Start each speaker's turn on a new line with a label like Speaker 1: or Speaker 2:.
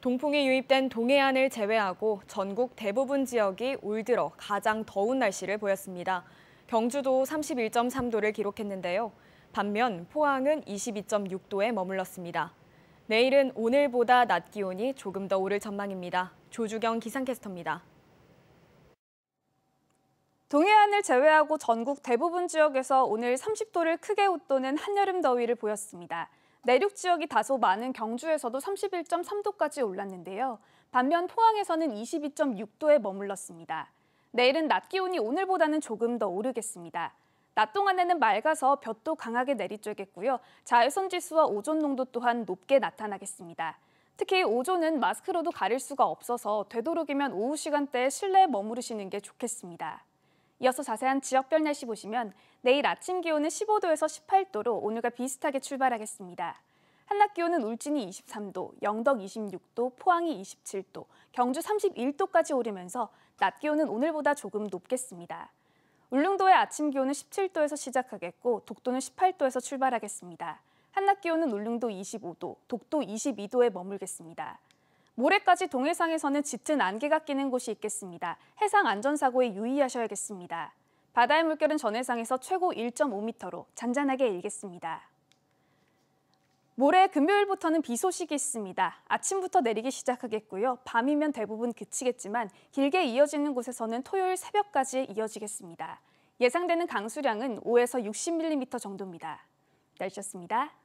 Speaker 1: 동풍이 유입된 동해안을 제외하고 전국 대부분 지역이 올 들어 가장 더운 날씨를 보였습니다. 경주도 31.3도를 기록했는데요. 반면 포항은 22.6도에 머물렀습니다. 내일은 오늘보다 낮 기온이 조금 더 오를 전망입니다. 조주경 기상캐스터입니다.
Speaker 2: 동해안을 제외하고 전국 대부분 지역에서 오늘 30도를 크게 웃도는 한여름 더위를 보였습니다. 내륙 지역이 다소 많은 경주에서도 31.3도까지 올랐는데요. 반면 포항에서는 22.6도에 머물렀습니다. 내일은 낮 기온이 오늘보다는 조금 더 오르겠습니다. 낮 동안에는 맑아서 볕도 강하게 내리쬐겠고요. 자외선 지수와 오존 농도 또한 높게 나타나겠습니다. 특히 오존은 마스크로도 가릴 수가 없어서 되도록이면 오후 시간대에 실내에 머무르시는 게 좋겠습니다. 이어서 자세한 지역별 날씨 보시면 내일 아침 기온은 15도에서 18도로 오늘과 비슷하게 출발하겠습니다. 한낮 기온은 울진이 23도, 영덕 26도, 포항이 27도, 경주 31도까지 오르면서 낮 기온은 오늘보다 조금 높겠습니다. 울릉도의 아침 기온은 17도에서 시작하겠고 독도는 18도에서 출발하겠습니다. 한낮 기온은 울릉도 25도, 독도 22도에 머물겠습니다. 모레까지 동해상에서는 짙은 안개가 끼는 곳이 있겠습니다. 해상 안전사고에 유의하셔야겠습니다. 바다의 물결은 전해상에서 최고 1.5m로 잔잔하게 일겠습니다. 모레 금요일부터는 비 소식이 있습니다. 아침부터 내리기 시작하겠고요. 밤이면 대부분 그치겠지만 길게 이어지는 곳에서는 토요일 새벽까지 이어지겠습니다. 예상되는 강수량은 5에서 60mm 정도입니다. 날씨였습니다.